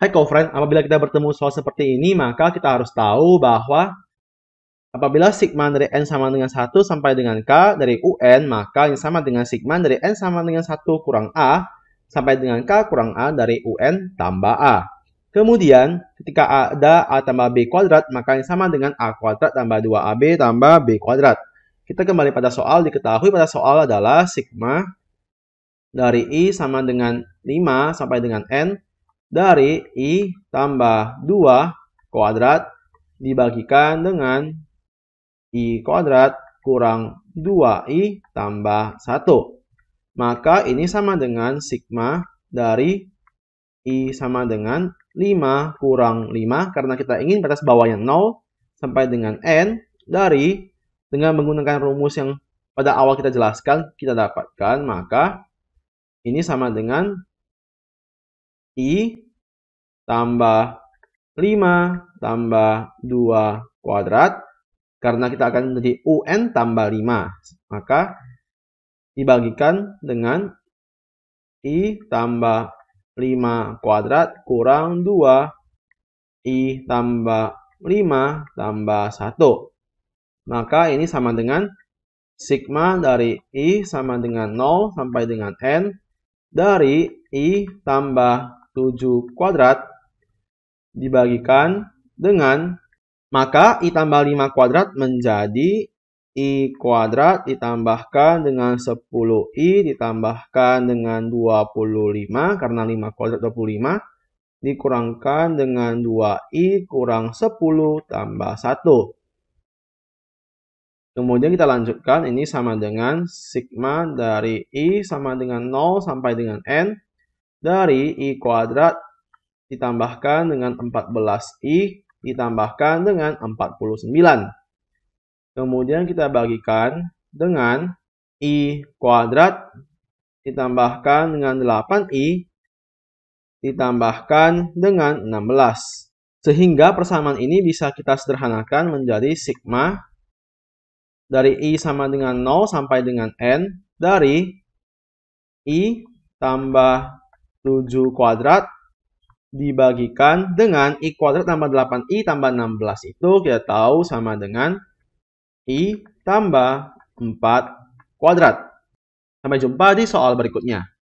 Hai co-friend, apabila kita bertemu soal seperti ini, maka kita harus tahu bahwa apabila sigma dari n sama dengan 1 sampai dengan k dari un, maka yang sama dengan sigma dari n sama dengan 1 kurang a sampai dengan k kurang a dari un tambah a. Kemudian, ketika ada a tambah b kuadrat, maka yang sama dengan a kuadrat tambah 2ab tambah b kuadrat. Kita kembali pada soal, diketahui pada soal adalah sigma dari i sama dengan 5 sampai dengan n dari I tambah 2 kuadrat dibagikan dengan I kuadrat kurang 2I tambah 1. Maka ini sama dengan sigma dari I sama dengan 5 kurang 5 karena kita ingin batas bawahnya 0 sampai dengan N dari dengan menggunakan rumus yang pada awal kita jelaskan kita dapatkan maka ini sama dengan I tambah 5 tambah 2 kuadrat. Karena kita akan menjadi UN tambah 5. Maka dibagikan dengan I tambah 5 kuadrat kurang 2 I tambah 5 tambah 1. Maka ini sama dengan sigma dari I sama dengan 0 sampai dengan N dari I tambah 7 kuadrat dibagikan dengan maka i tambah 5 kuadrat menjadi i kuadrat ditambahkan dengan 10i ditambahkan dengan 25 karena 5 kuadrat 25 dikurangkan dengan 2i kurang 10 tambah 1. Kemudian kita lanjutkan ini sama dengan sigma dari i sama dengan 0 sampai dengan n dari i kuadrat ditambahkan dengan 14i ditambahkan dengan 49. Kemudian kita bagikan dengan i kuadrat ditambahkan dengan 8i ditambahkan dengan 16. Sehingga persamaan ini bisa kita sederhanakan menjadi sigma dari i sama dengan 0 sampai dengan n dari i tambah 7 kuadrat dibagikan dengan I kuadrat tambah 8I tambah 16 itu kita tahu sama dengan I tambah 4 kuadrat. Sampai jumpa di soal berikutnya.